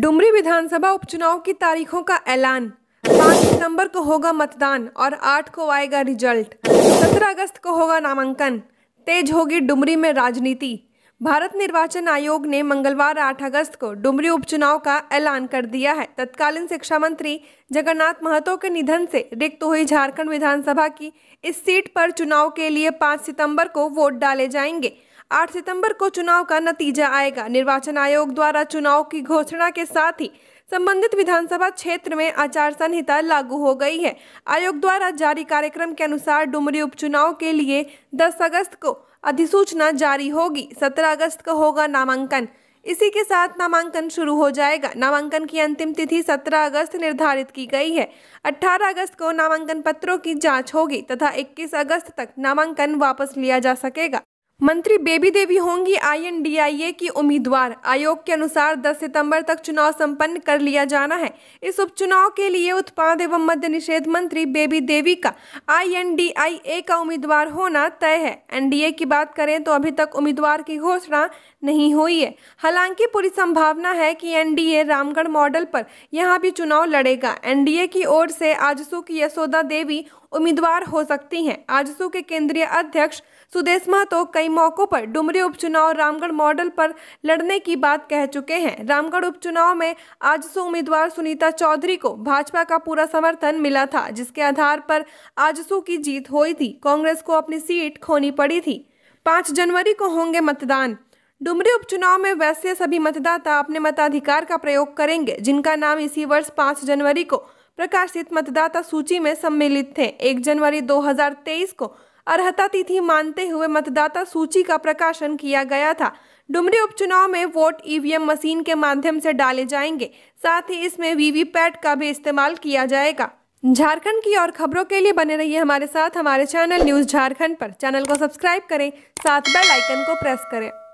डुमरी विधानसभा उपचुनाव की तारीखों का ऐलान पाँच सितंबर को होगा मतदान और आठ को आएगा रिजल्ट सत्रह अगस्त को होगा नामांकन तेज होगी डुमरी में राजनीति भारत निर्वाचन आयोग ने मंगलवार 8 अगस्त को डुमरी उपचुनाव का ऐलान कर दिया है तत्कालीन शिक्षा मंत्री जगन्नाथ महतो के निधन से रिक्त हुई झारखंड विधानसभा की इस सीट पर चुनाव के लिए 5 सितंबर को वोट डाले जाएंगे 8 सितंबर को चुनाव का नतीजा आएगा निर्वाचन आयोग द्वारा चुनाव की घोषणा के साथ ही संबंधित विधानसभा क्षेत्र में आचार संहिता लागू हो गई है आयोग द्वारा जारी कार्यक्रम के अनुसार डुमरी उपचुनाव के लिए 10 अगस्त को अधिसूचना जारी होगी 17 अगस्त को होगा नामांकन इसी के साथ नामांकन शुरू हो जाएगा नामांकन की अंतिम तिथि 17 अगस्त निर्धारित की गई है 18 अगस्त को नामांकन पत्रों की जांच होगी तथा 21 अगस्त तक नामांकन वापस लिया जा सकेगा मंत्री बेबी देवी होंगी आईएनडीआईए की उम्मीदवार आयोग के अनुसार 10 सितंबर तक चुनाव संपन्न कर लिया जाना है इस उपचुनाव के लिए उत्पाद एवं मद्य निषेध मंत्री बेबी देवी का आईएनडीआईए का उम्मीदवार होना तय है एनडीए की बात करें तो अभी तक उम्मीदवार की घोषणा नहीं हुई है हालांकि पूरी संभावना है कि एन रामगढ़ मॉडल पर यहाँ भी चुनाव लड़ेगा एन की ओर से आजसू की यशोदा देवी उम्मीदवार हो सकती हैं आजसू के केंद्रीय अध्यक्ष सुदेश महतो कई कई मौकों पर डुमरी उपचुनाव रामगढ़ मॉडल पर लड़ने की बात कह चुके हैं रामगढ़ उपचुनाव में आज सो उम्मीदवार सुनीता चौधरी को भाजपा का पूरा समर्थन मिला था जिसके आधार पर आजसू की जीत हुई थी कांग्रेस को अपनी सीट खोनी पड़ी थी पाँच जनवरी को होंगे मतदान डुमरी उपचुनाव में वैसे सभी मतदाता अपने मताधिकार का प्रयोग करेंगे जिनका नाम इसी वर्ष पाँच जनवरी को प्रकाशित मतदाता सूची में सम्मिलित थे एक जनवरी 2023 को अर्हता तिथि मानते हुए मतदाता सूची का प्रकाशन किया गया था डुमरी उपचुनाव में वोट ईवीएम मशीन के माध्यम से डाले जाएंगे साथ ही इसमें वीवीपैट का भी इस्तेमाल किया जाएगा झारखंड की और खबरों के लिए बने रहिए हमारे साथ हमारे चैनल न्यूज झारखंड पर चैनल को सब्सक्राइब करें साथ बेल आइकन को प्रेस करें